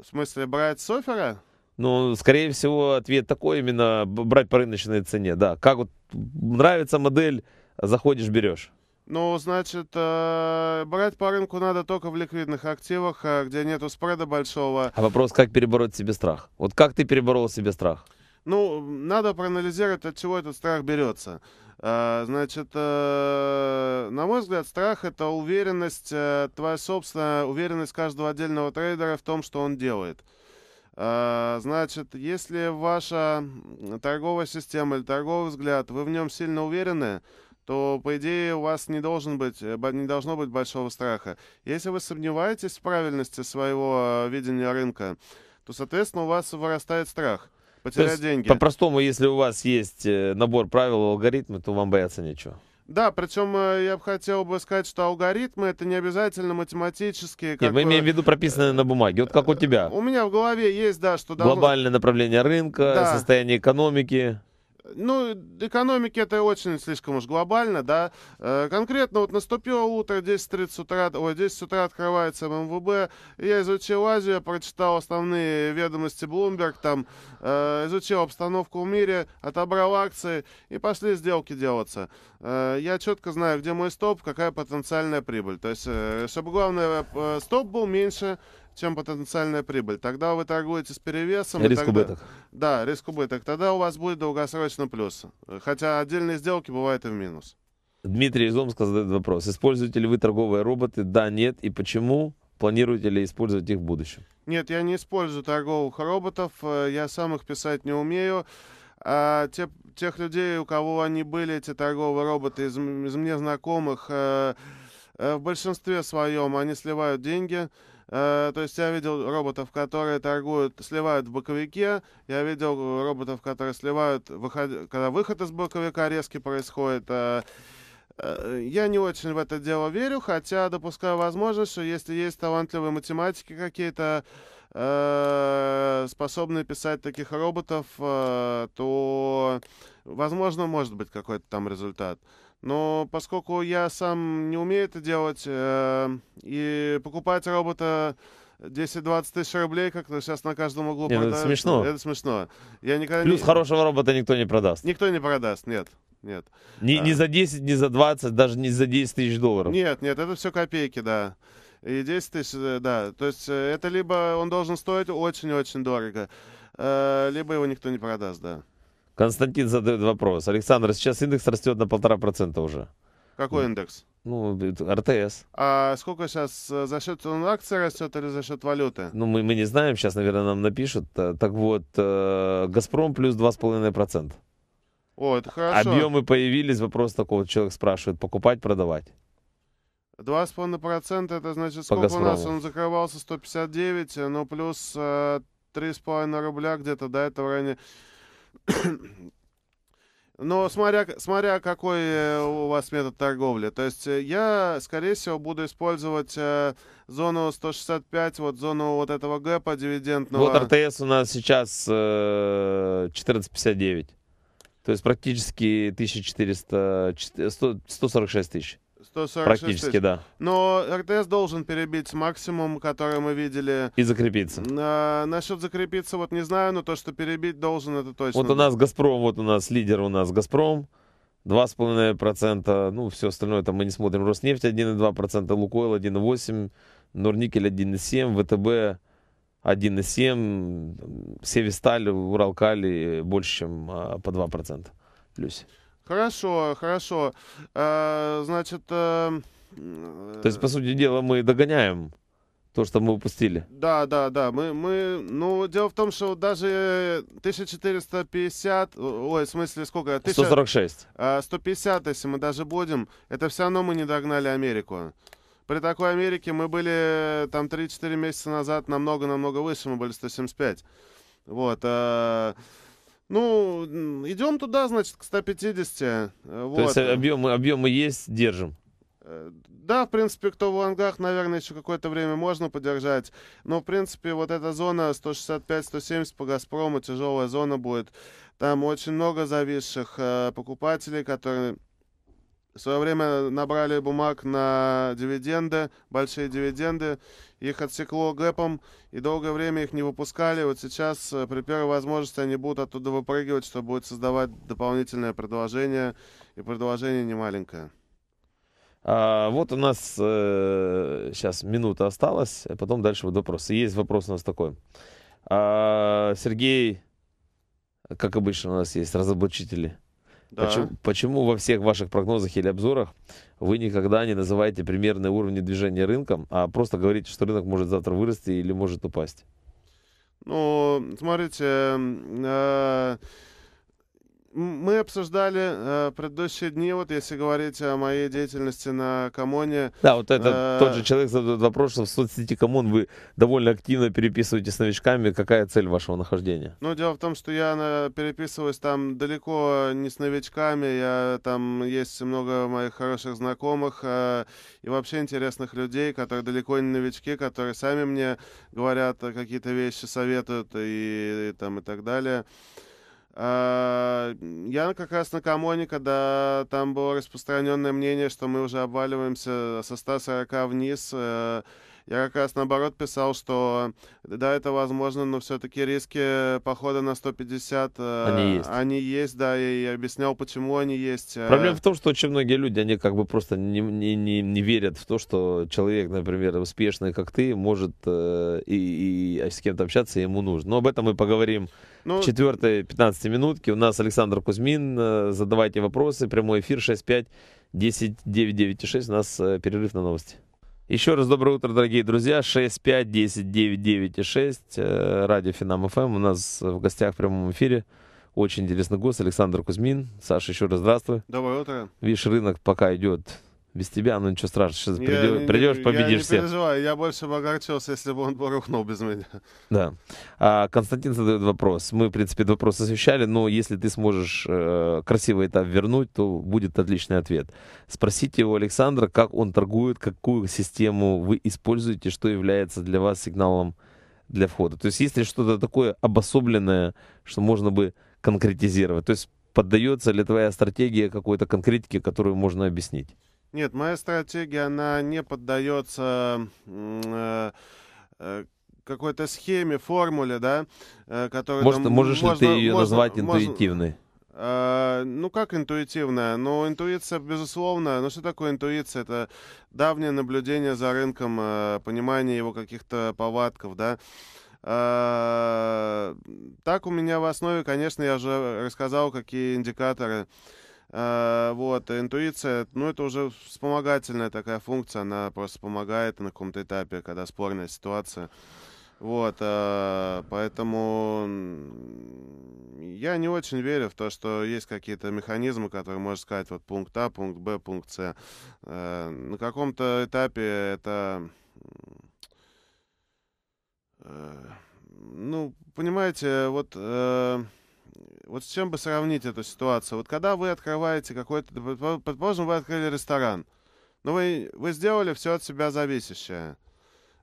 В смысле, брать софера? Ну, скорее всего, ответ такой именно брать по рыночной цене, да. Как вот нравится модель, заходишь, берешь. Ну, значит, э, брать по рынку надо только в ликвидных активах, э, где нету спреда большого. А вопрос, как перебороть себе страх? Вот как ты переборол себе страх? Ну, надо проанализировать, от чего этот страх берется. Э, значит, на мой взгляд, страх — это уверенность, твоя собственная уверенность каждого отдельного трейдера в том, что он делает. Значит, если ваша торговая система или торговый взгляд, вы в нем сильно уверены, то, по идее, у вас не, должен быть, э, не должно быть большого страха. Если вы сомневаетесь в правильности своего э, видения рынка, то, соответственно, у вас вырастает страх потерять деньги. По-простому, если у вас есть э, набор правил и алгоритмы, то вам бояться нечего. Да, причем я бы хотел бы сказать, что алгоритмы это не обязательно математические. Нет, мы имеем в виду прописанные на бумаге. Вот как у тебя. У меня в голове есть, да, что... Давно... Глобальное направление рынка, да. состояние экономики. Ну, экономики это очень слишком уж глобально, да. Э, конкретно вот наступило утро, 10.30 утра, ой, 10 утра открывается ММВБ. Я изучил Азию, прочитал основные ведомости Bloomberg, там э, изучил обстановку в мире, отобрал акции и пошли сделки делаться. Э, я четко знаю, где мой стоп, какая потенциальная прибыль. То есть, чтобы главное, стоп был меньше чем потенциальная прибыль. Тогда вы торгуете с перевесом. Риск тогда... убыток. Да, риск убыток. Тогда у вас будет долгосрочно плюс. Хотя отдельные сделки бывают и в минус. Дмитрий из Омска задает вопрос. Используете ли вы торговые роботы? Да, нет. И почему? Планируете ли использовать их в будущем? Нет, я не использую торговых роботов. Э, я сам их писать не умею. А те, тех людей, у кого они были, эти торговые роботы, из, из мне знакомых, э, э, в большинстве своем они сливают деньги. Э, то есть я видел роботов, которые торгуют, сливают в боковике. Я видел э, роботов, которые сливают, выход, когда выход из боковика резкий происходит. Э, э, я не очень в это дело верю, хотя допускаю возможность, что если есть талантливые математики какие-то, э, способные писать таких роботов, э, то, возможно, может быть какой-то там результат. Но поскольку я сам не умею это делать, э, и покупать робота 10-20 тысяч рублей, как то сейчас на каждом углу нет, продают. Ну это смешно. Это смешно. Я никогда Плюс не... хорошего робота никто не продаст. Никто не продаст, нет. Нет. Не, а... не за 10, не за 20, даже не за 10 тысяч долларов. Нет, нет, это все копейки, да. И 10 тысяч, э, да. То есть э, это либо он должен стоить очень-очень дорого, э, либо его никто не продаст, да. Константин задает вопрос. Александр, сейчас индекс растет на полтора процента уже. Какой ну, индекс? Ну, РТС. А сколько сейчас э, за счет акций растет или за счет валюты? Ну, мы, мы не знаем, сейчас, наверное, нам напишут. Э, так вот, э, Газпром плюс 2,5%. О, это хорошо. Объемы появились, вопрос такой вот, человек спрашивает, покупать, продавать? 2,5% это значит, сколько у нас он закрывался, 159, ну плюс 3,5 рубля где-то до этого районе. Но смотря, смотря какой э, у вас метод торговли. То есть э, я, скорее всего, буду использовать э, зону 165, вот зону вот этого гэпа дивидендного. Вот РТС у нас сейчас э, 14,59. То есть практически 1400, 146 тысяч. 146 Практически, тысяч. да. Но РТС должен перебить максимум, который мы видели. И закрепиться. А, насчет закрепиться вот не знаю, но то, что перебить должен, это точно. Вот у нас Газпром, вот у нас лидер у нас Газпром. 2,5%, ну, все остальное там мы не смотрим. Роснефть 1,2%, Лукойл 1,8%, Норникель 1,7%, ВТБ 1,7%, Севисталь, Уралкали больше, чем а, по 2% плюс. Хорошо, хорошо. Э, значит... Э, То есть, по сути дела, мы догоняем то, что мы упустили. Да, да, да. Мы, мы, ну, дело в том, что даже 1450, ой, в смысле, сколько? 1000, 146. 150, если мы даже будем, это все равно мы не догнали Америку. При такой Америке мы были там 3-4 месяца назад намного-намного выше, мы были 175. Вот. Э, ну, идем туда, значит, к 150. Вот. Э, То есть э, объемы, объемы есть, держим. Э, да, в принципе, кто в лонгах, наверное, еще какое-то время можно подержать. Но, в принципе, вот эта зона 165-170 по «Газпрому» тяжелая зона будет. Там очень много зависших э, покупателей, которые в свое время набрали бумаг на дивиденды, большие дивиденды, их отсекло гэпом, и долгое время их не выпускали. Вот сейчас э, при первой возможности они будут оттуда выпрыгивать, что будет создавать дополнительное предложение, и предложение не маленькое. А, вот у нас э, сейчас минута осталась, а потом дальше вот вопрос. Есть вопрос у нас такой. А, Сергей, как обычно у нас есть разоблачители – да. Почему, почему во всех ваших прогнозах или обзорах вы никогда не называете примерные уровни движения рынком, а просто говорите, что рынок может завтра вырасти или может упасть? Ну, смотрите, э -э мы обсуждали э, предыдущие дни, вот если говорить о моей деятельности на Камоне. Да, вот это э, тот же человек задает вопрос, что в соцсети Камон вы довольно активно переписываетесь с новичками. Какая цель вашего нахождения? Ну, дело в том, что я на, переписываюсь там далеко не с новичками. Я там есть много моих хороших знакомых э, и вообще интересных людей, которые далеко не новички, которые сами мне говорят э, какие-то вещи, советуют и, и там и так далее. А, я как раз на Камоне, когда там было распространенное мнение, что мы уже обваливаемся со 140 вниз, э, я как раз наоборот писал, что да, это возможно, но все-таки риски похода на 150, э, они есть. они есть, да, и объяснял, почему они есть. Э. Проблема в том, что очень многие люди, они как бы просто не, не, не, не верят в то, что человек, например, успешный, как ты, может и, и с кем-то общаться ему нужно. Но об этом мы поговорим ну... В четвертой 15 минутки у нас Александр Кузьмин. Э, задавайте вопросы. Прямой эфир 65 10 996. У нас э, перерыв на новости. Еще раз доброе утро, дорогие друзья. 65 10 996. Радио Финам ФМ. Эм у нас в гостях в прямом эфире очень интересный гость Александр Кузьмин. Саша, еще раз здравствуй. Доброе утро. Видишь, рынок пока идет без тебя, ну ничего страшного. Сейчас я, придешь, придешь, победишь я не всех. переживаю, я больше бы огорчился, если бы он порухнул без меня. Да. А, Константин задает вопрос. Мы, в принципе, этот вопрос освещали, но если ты сможешь э, красиво это вернуть, то будет отличный ответ. Спросите у Александра, как он торгует, какую систему вы используете, что является для вас сигналом для входа. То есть есть ли что-то такое обособленное, что можно бы конкретизировать? То есть поддается ли твоя стратегия какой-то конкретике, которую можно объяснить? Нет, моя стратегия, она не поддается э, э, какой-то схеме, формуле, да, э, которая... Может, там, можешь можно, ли ты ее можно, назвать можно, интуитивной? Э, ну, как интуитивная? Ну, интуиция, безусловно. Ну, что такое интуиция? Это давнее наблюдение за рынком, э, понимание его каких-то повадков, да. Э, так у меня в основе, конечно, я уже рассказал, какие индикаторы Э, вот, э, интуиция, ну, это уже вспомогательная такая функция, она просто помогает на каком-то этапе, когда спорная ситуация. Вот, э, поэтому я не очень верю в то, что есть какие-то механизмы, которые можно сказать, вот пункт А, пункт Б, пункт С. На каком-то этапе это ну, понимаете, вот вот с чем бы сравнить эту ситуацию? Вот когда вы открываете какой-то, предположим, вы открыли ресторан, но ну, вы, вы сделали все от себя зависящее.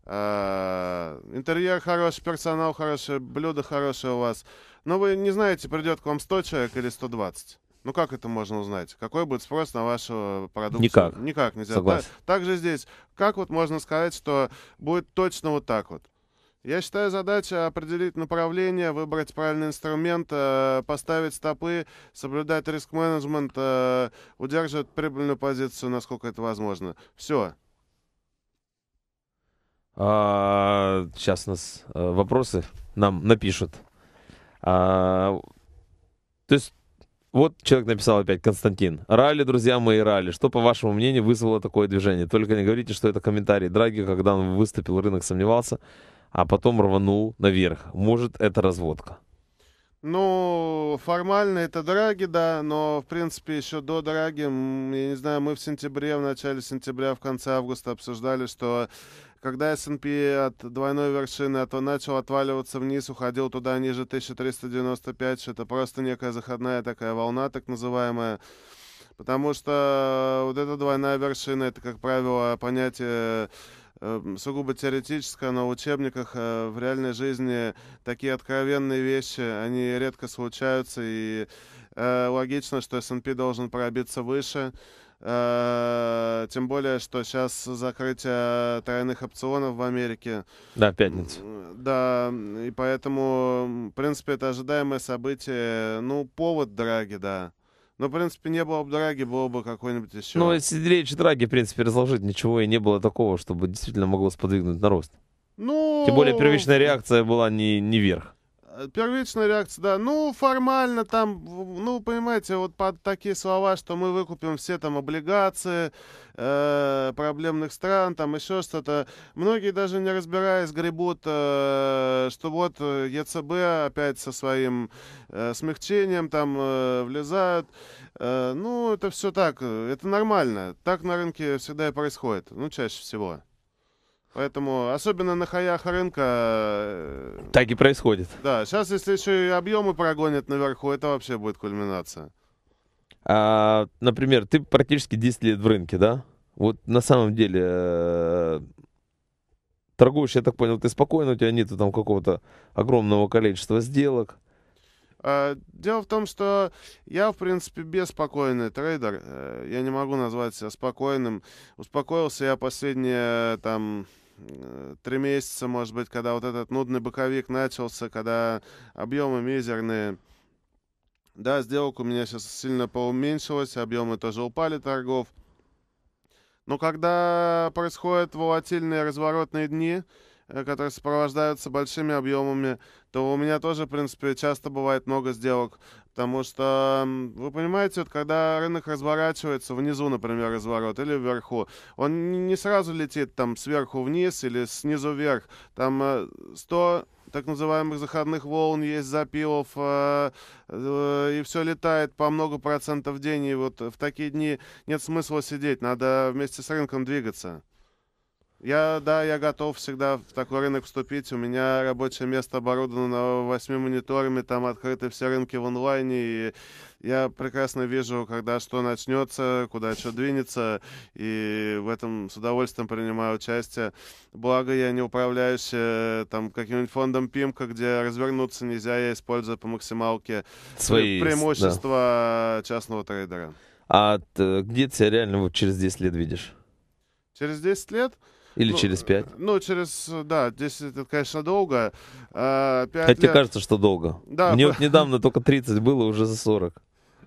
А, интерьер хороший, персонал хороший, блюда хорошие у вас. Но вы не знаете, придет к вам 100 человек или 120. Ну как это можно узнать? Какой будет спрос на вашу продукцию? Никак. Никак нельзя. Согласен. Так, также здесь. Как вот можно сказать, что будет точно вот так вот? Я считаю, задача определить направление, выбрать правильный инструмент, э, поставить стопы, соблюдать риск-менеджмент, э, удерживать прибыльную позицию, насколько это возможно. Все. А, сейчас у нас э, вопросы нам напишут. А, то есть, вот человек написал опять, Константин. Ралли, друзья мои, ралли. Что, по вашему мнению, вызвало такое движение? Только не говорите, что это комментарий Драги, когда он выступил, рынок сомневался а потом рванул наверх. Может, это разводка? Ну, формально это драги, да, но, в принципе, еще до драги, я не знаю, мы в сентябре, в начале сентября, в конце августа обсуждали, что когда S&P от двойной вершины а от начал отваливаться вниз, уходил туда ниже 1395, что это просто некая заходная такая волна, так называемая. Потому что вот эта двойная вершина, это, как правило, понятие Эм, сугубо теоретическое, но в учебниках э, в реальной жизни такие откровенные вещи, они редко случаются, и э, логично, что S&P должен пробиться выше. Э, тем более, что сейчас закрытие тройных опционов в Америке. Да, пятница. Да, и поэтому, в принципе, это ожидаемое событие. Ну, повод, драги, да. Ну, в принципе, не было бы драги, было бы какой-нибудь еще. Ну, если речь драги, в принципе, разложить, ничего и не было такого, чтобы действительно могло сподвигнуть на рост. Ну... Тем более первичная реакция была не, не вверх. Э, первичная реакция, да. Ну, формально там, ну, понимаете, вот под такие слова, что мы выкупим все там облигации э, проблемных стран, там еще что-то. Многие даже не разбираясь гребут, э, что вот э, ЕЦБ опять со своим э, смягчением там э, влезают. Э, ну, это все так, э, это нормально. Так на рынке всегда и происходит, ну, чаще всего. Поэтому, особенно на хаях рынка... Э, так и происходит. Да, сейчас, если еще и объемы прогонят наверху, это вообще будет кульминация. А, например, ты практически 10 лет в рынке, да? Вот на самом деле, э, торгуешь, я так понял, ты спокойно, у тебя нету там какого-то огромного количества сделок. А, дело в том, что я, в принципе, беспокойный трейдер. Э, я не могу назвать себя спокойным. Успокоился я последние, там, Э, три месяца, может быть, когда вот этот нудный боковик начался, когда объемы мизерные. Да, сделок у меня сейчас сильно поуменьшилось, объемы тоже упали торгов. Но когда происходят волатильные разворотные дни, э, которые сопровождаются большими объемами, то у меня тоже, в принципе, часто бывает много сделок Потому что, вы понимаете, вот когда рынок разворачивается внизу, например, разворот, или вверху, он не сразу летит там сверху вниз или снизу вверх. Там 100 э, так называемых заходных волн, есть запилов, э, э, и все летает по много процентов в день. И вот в такие дни нет смысла сидеть, надо вместе с рынком двигаться. Я, да, я готов всегда в такой рынок вступить. У меня рабочее место оборудовано восьми мониторами, там открыты все рынки в онлайне, и я прекрасно вижу, когда что начнется, куда что двинется, и в этом с удовольствием принимаю участие. Благо, я не управляюсь э, там каким-нибудь фондом Пимка, где развернуться нельзя, я использую по максималке э, Свои, преимущества да. частного трейдера. А где ты себя реально вот через 10 лет видишь? Через 10 лет? Или ну, через пять? Ну, через, да, здесь это, конечно, долго. А, лет... тебе кажется, что долго. Да, Мне вот недавно только 30 было, уже за 40.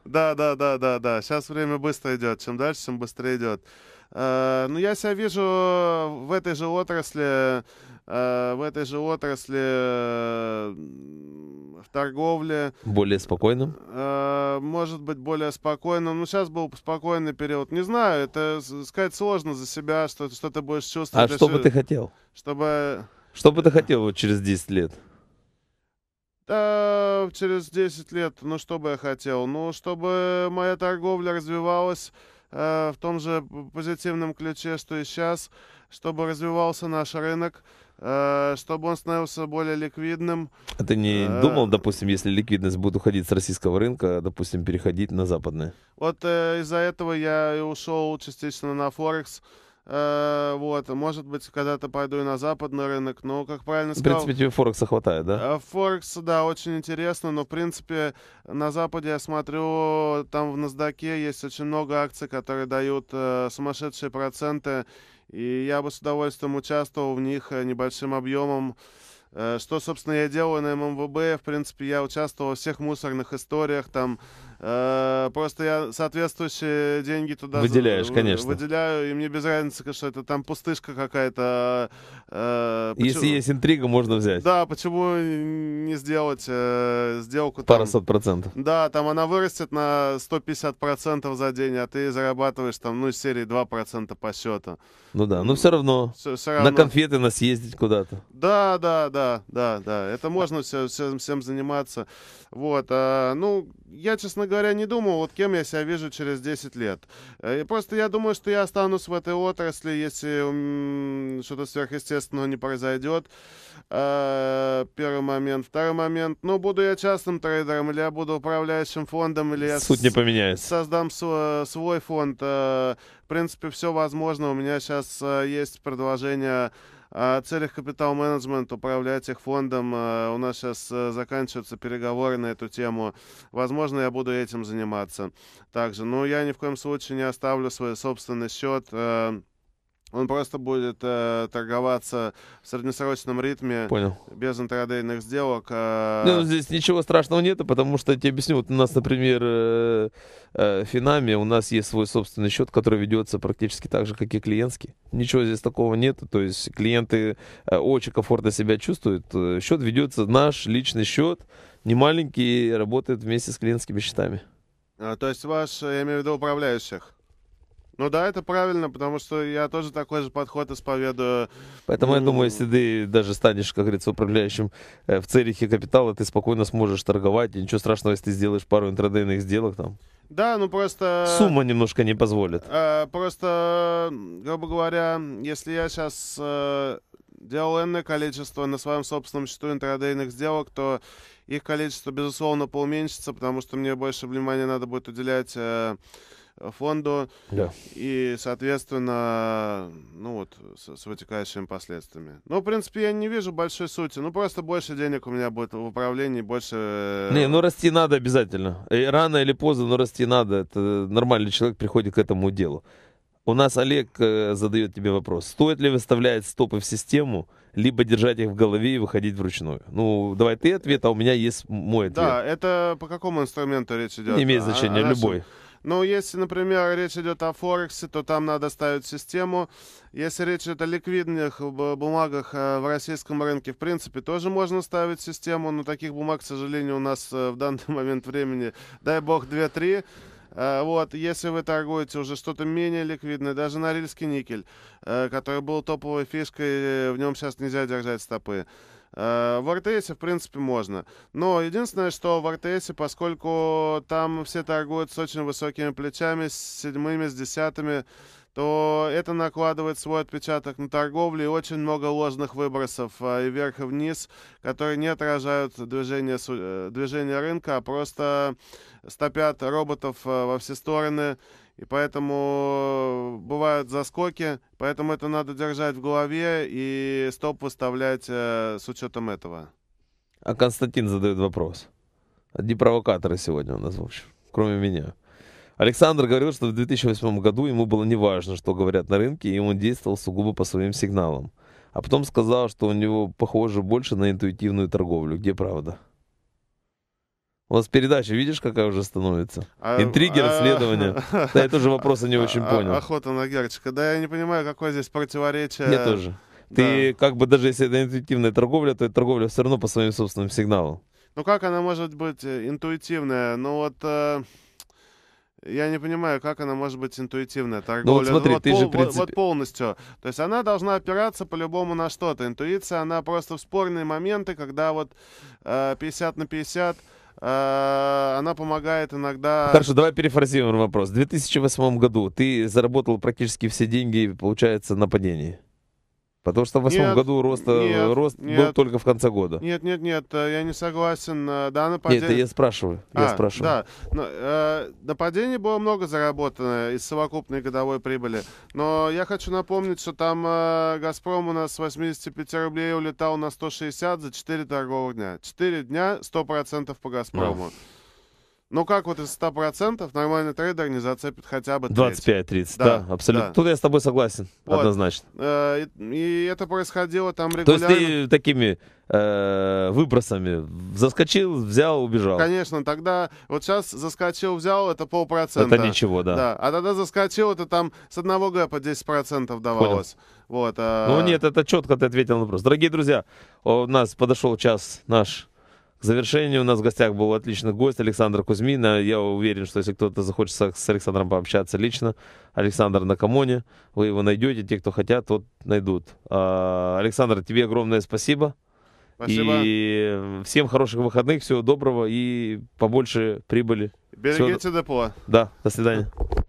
Да, да, да, да, да. Сейчас время быстро идет. Чем дальше, тем быстрее идет. А, Но ну, я себя вижу в этой же отрасли Э, в этой же отрасли, э, в торговле. Более спокойным? Э, может быть, более спокойным. но ну, сейчас был спокойный период. Не знаю, это сказать сложно за себя, что, что ты будешь чувствовать. А что бы ты хотел? Чтобы... Что бы ты хотел вот через 10 лет? Да, через 10 лет, ну что бы я хотел? Ну, чтобы моя торговля развивалась э, в том же позитивном ключе, что и сейчас, чтобы развивался наш рынок, Э, чтобы он становился более ликвидным. А ты не э, думал, допустим, если ликвидность будет уходить с российского рынка, допустим, переходить на западный? Вот э, из-за этого я и ушел частично на Форекс. Вот, может быть, когда-то пойду и на западный рынок, но, как правильно сказал... В принципе, тебе Форекса хватает, да? Форекс, да, очень интересно, но, в принципе, на западе я смотрю, там в Насдаке есть очень много акций, которые дают сумасшедшие проценты, и я бы с удовольствием участвовал в них э, небольшим объемом. Э, что, собственно, я делаю на ММВБ? В принципе, я участвовал во всех мусорных историях, там, Э, просто я соответствующие деньги туда... Выделяешь, конечно. Выделяю, и мне без разницы, что это там пустышка какая-то. Э, Если есть интрига, можно взять. Да, почему не сделать э, сделку... Пара сот процентов. Да, там она вырастет на 150% за день, а ты зарабатываешь там, ну, из серии 2% по счету. Ну да, но все равно. Все, все равно. На конфеты нас ездить куда-то. Да, да, да, да, да. Это можно все, всем, всем заниматься. Вот. А, ну, я, честно говоря, не думал, вот кем я себя вижу через 10 лет. Э, и просто я думаю, что я останусь в этой отрасли, если что-то сверхъестественного не произойдет. Э, первый момент. Второй момент. Ну, буду я частным трейдером, или я буду управляющим фондом, или я... не поменяется. Создам свой фонд. Э, в принципе, все возможно. У меня сейчас есть предложение о целях капитал-менеджмент, управлять их фондом. Э, у нас сейчас э, заканчиваются переговоры на эту тему. Возможно, я буду этим заниматься также. Но я ни в коем случае не оставлю свой собственный счет. Э, он просто будет э, торговаться в среднесрочном ритме. Понял. Без интрадейных сделок. Э... Ну, здесь ничего страшного нету, потому что я тебе объясню. Вот у нас, например, э, э, Финами, у нас есть свой собственный счет, который ведется практически так же, как и клиентский. Ничего здесь такого нету. То есть клиенты э, очень комфортно себя чувствуют. Э, счет ведется, наш личный счет, не маленький, работает вместе с клиентскими счетами. А, то есть ваш, я имею в виду, управляющих? Ну да, это правильно, потому что я тоже такой же подход исповедую. Поэтому я ну, думаю, если ты даже станешь, как говорится, управляющим э, в церихе капитала, ты спокойно сможешь торговать, и ничего страшного, если ты сделаешь пару интрадейных сделок там. Да, ну просто... Сумма немножко не позволит. Э, просто, грубо говоря, если я сейчас э, делал энное количество на своем собственном счету интрадейных сделок, то их количество, безусловно, поуменьшится, потому что мне больше внимания надо будет уделять... Э, фонду да. и, соответственно, ну вот, с, с вытекающими последствиями. Ну, в принципе, я не вижу большой сути. Ну, просто больше денег у меня будет в управлении, больше... Э, не, ну расти надо обязательно. И э, рано или поздно, но ну, расти надо. Это нормальный человек приходит к этому делу. У нас Олег э, задает тебе вопрос. Стоит ли выставлять стопы в систему, либо держать их в голове и выходить вручную? Ну, давай ты ответ, а у меня есть мой ответ. Да, это по какому инструменту речь идет? Не имеет значения, а, любой. Хорошо. Но если, например, речь идет о Форексе, то там надо ставить систему. Если речь идет о ликвидных бумагах э, в российском рынке, в принципе, тоже можно ставить систему, но таких бумаг, к сожалению, у нас э, в данный момент времени, дай бог, 2-3. Э, вот, если вы торгуете уже что-то менее ликвидное, даже на норильский никель, который был топовой фишкой, в нем сейчас нельзя держать стопы. Э, в РТС, в принципе, можно. Но единственное, что в РТС, поскольку там все торгуют с очень высокими плечами, с седьмыми, с десятыми, то это накладывает свой отпечаток на торговлю и очень много ложных выбросов э, и вверх, и вниз, которые не отражают движение, э, движение рынка, а просто стопят роботов во все стороны и поэтому э, бывают заскоки, поэтому это надо держать в голове и стоп выставлять э, с учетом этого. А Константин задает вопрос. Одни провокаторы сегодня у нас, в общем, кроме меня. Александр говорил, что в 2008 году ему было неважно, что говорят на рынке, и он действовал сугубо по своим сигналам. А потом сказал, что у него похоже больше на интуитивную торговлю. Где правда? У вас передача, видишь, какая уже становится? А, Интриги, а, расследования. А, да, я тоже вопросы не а, очень а, понял. Охота на Герчика. Да я не понимаю, какое здесь противоречие. Я тоже. Да. Ты как бы даже если это интуитивная торговля, то это торговля все равно по своим собственным сигналам. Ну как она может быть э, интуитивная? Ну вот... Э... Я не понимаю, как она может быть интуитивная. Ну торговля. Ну, вот смотри, вот, ты пол, же принципе... вот полностью. То есть она должна опираться по-любому на что-то. Интуиция, она просто в спорные моменты, когда вот э, 50 на 50 а, она помогает иногда... Хорошо, давай перефразируем вопрос. В 2008 году ты заработал практически все деньги, получается, на падении. Потому что в восьмом году рост, э, нет, рост нет, был только в конце года. Нет, нет, нет, э, я не согласен. Э, да, нападение... Нет, я спрашиваю. А, я спрашиваю. Да, но, э, нападений было много заработано из совокупной годовой прибыли. Но я хочу напомнить, что там э, «Газпром» у нас с 85 рублей улетал на 160 за 4 торговых дня. 4 дня 100% по «Газпрому». Да. Ну как вот из 100% нормальный трейдер не зацепит хотя бы 25-30, да, да, абсолютно. Да. Тут я с тобой согласен, вот. однозначно. Э, и, это происходило там регулярно. То есть ты такими э, выбросами заскочил, взял, убежал? Конечно, тогда вот сейчас заскочил, взял, это полпроцента. Это ничего, да. да. А тогда заскочил, это там с одного гэпа 10% давалось. Понял. Вот, э... Ну нет, это четко ты ответил на вопрос. Дорогие друзья, у нас подошел час наш в завершении у нас в гостях был отличный гость Александр Кузьмин. А я уверен, что если кто-то захочется с Александром пообщаться лично, Александр на Камоне, вы его найдете. Те, кто хотят, вот найдут. А, Александр, тебе огромное спасибо. Спасибо. И всем хороших выходных, всего доброго и побольше прибыли. Берегите всего... тепло. Да, до свидания.